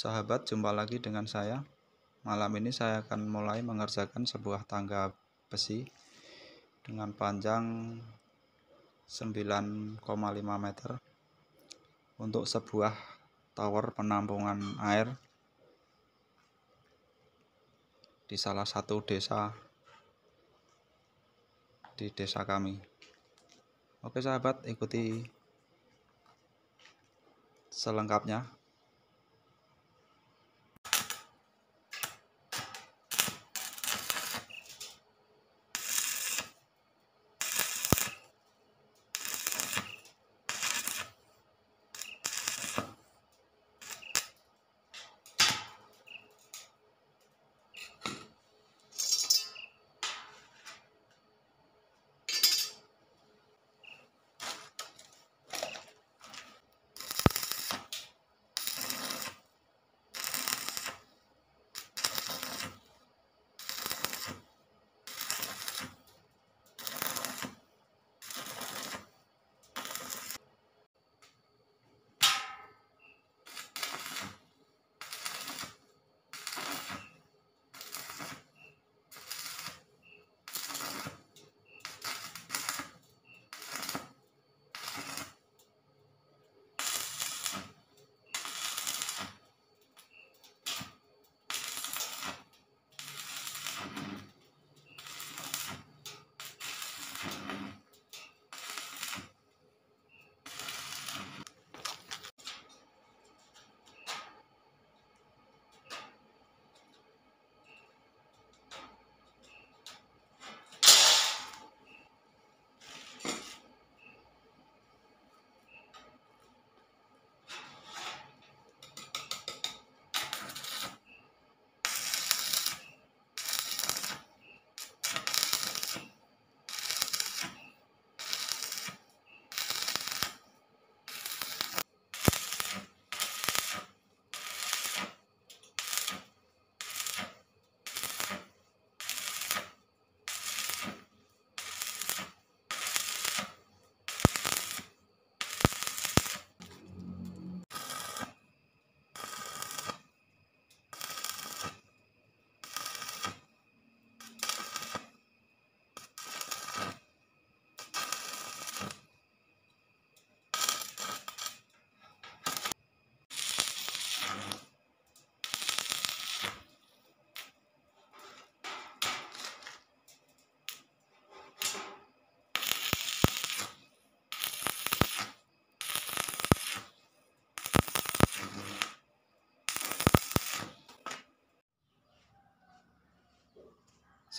Sahabat, jumpa lagi dengan saya. Malam ini saya akan mulai mengerjakan sebuah tangga besi dengan panjang 9,5 meter untuk sebuah tower penampungan air di salah satu desa di desa kami. Oke sahabat, ikuti selengkapnya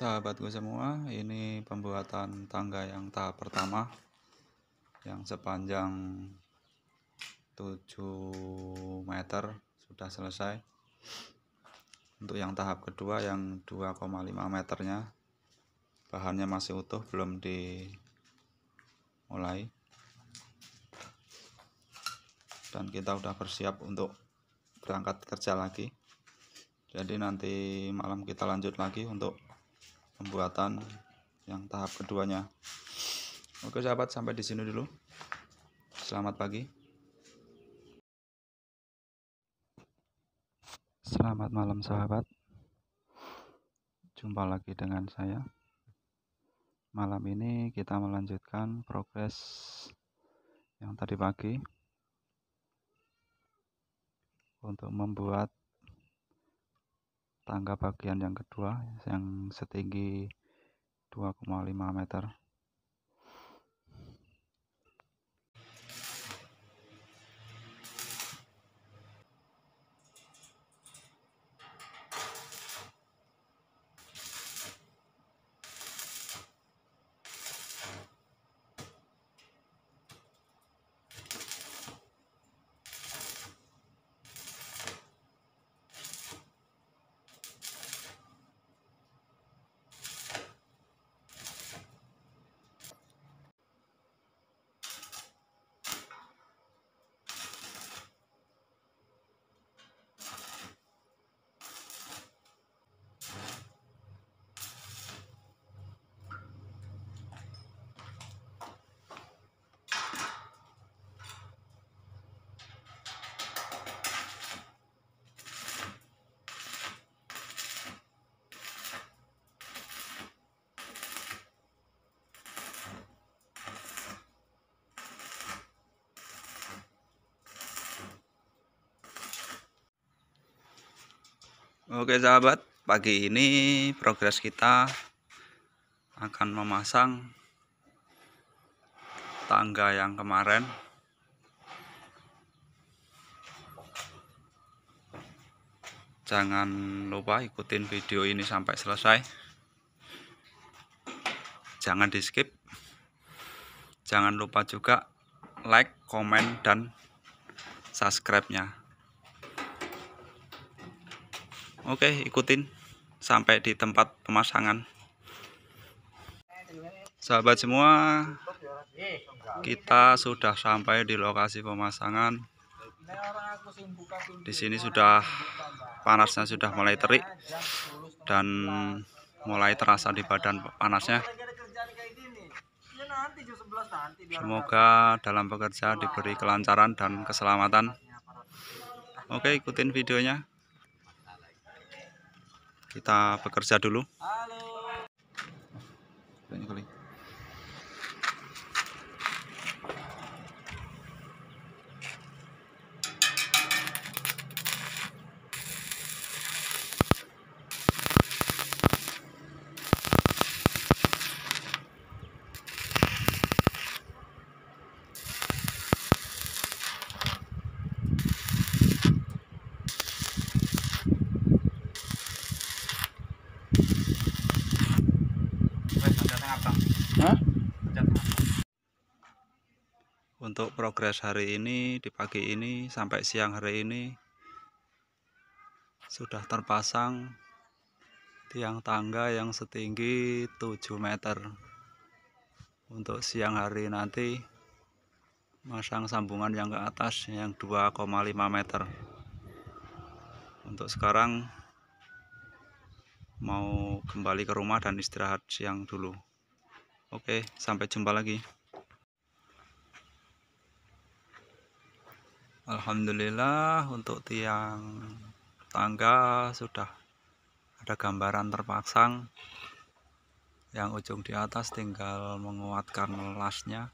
sahabatku semua ini pembuatan tangga yang tahap pertama yang sepanjang 7 meter sudah selesai untuk yang tahap kedua yang 2,5 meternya bahannya masih utuh belum dimulai dan kita sudah bersiap untuk berangkat kerja lagi jadi nanti malam kita lanjut lagi untuk pembuatan yang tahap keduanya. Oke sahabat, sampai di sini dulu. Selamat pagi. Selamat malam sahabat. Jumpa lagi dengan saya. Malam ini kita melanjutkan progres yang tadi pagi untuk membuat tangga bagian yang kedua yang setinggi 2,5 meter Oke sahabat, pagi ini progres kita akan memasang tangga yang kemarin. Jangan lupa ikutin video ini sampai selesai. Jangan di skip. Jangan lupa juga like, komen, dan subscribe-nya. oke ikutin sampai di tempat pemasangan sahabat semua kita sudah sampai di lokasi pemasangan di sini sudah panasnya sudah mulai terik dan mulai terasa di badan panasnya semoga dalam bekerja diberi kelancaran dan keselamatan oke ikutin videonya kita bekerja dulu Halo. untuk progres hari ini di pagi ini sampai siang hari ini sudah terpasang tiang tangga yang setinggi 7 meter untuk siang hari nanti masang sambungan yang ke atas yang 2,5 meter untuk sekarang mau kembali ke rumah dan istirahat siang dulu oke sampai jumpa lagi Alhamdulillah untuk tiang tangga sudah ada gambaran terpasang yang ujung di atas tinggal menguatkan lasnya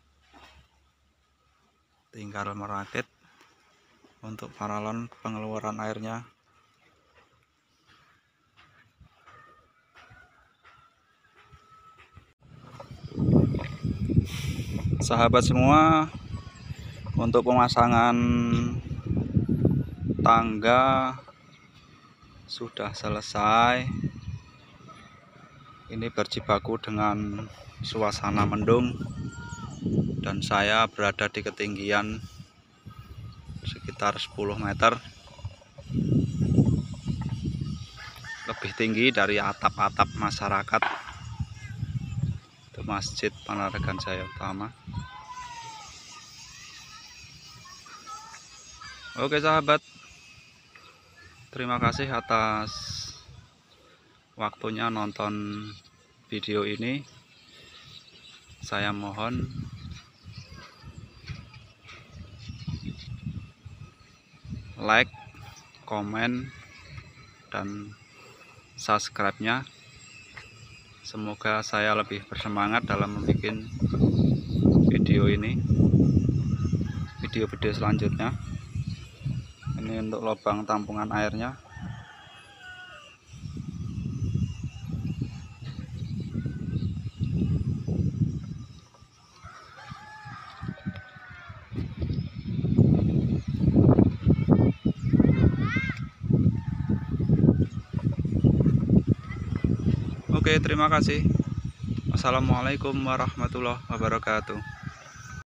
tinggal merakit untuk paralon pengeluaran airnya sahabat semua untuk pemasangan tangga sudah selesai ini berjibaku dengan suasana mendung dan saya berada di ketinggian sekitar 10 meter lebih tinggi dari atap-atap masyarakat itu masjid Panaragan saya Utama Oke sahabat, terima kasih atas waktunya nonton video ini. Saya mohon like, komen, dan subscribe-nya. Semoga saya lebih bersemangat dalam membuat video ini. Video-video selanjutnya ini untuk lubang tampungan airnya Oke, terima kasih. Assalamualaikum warahmatullahi wabarakatuh.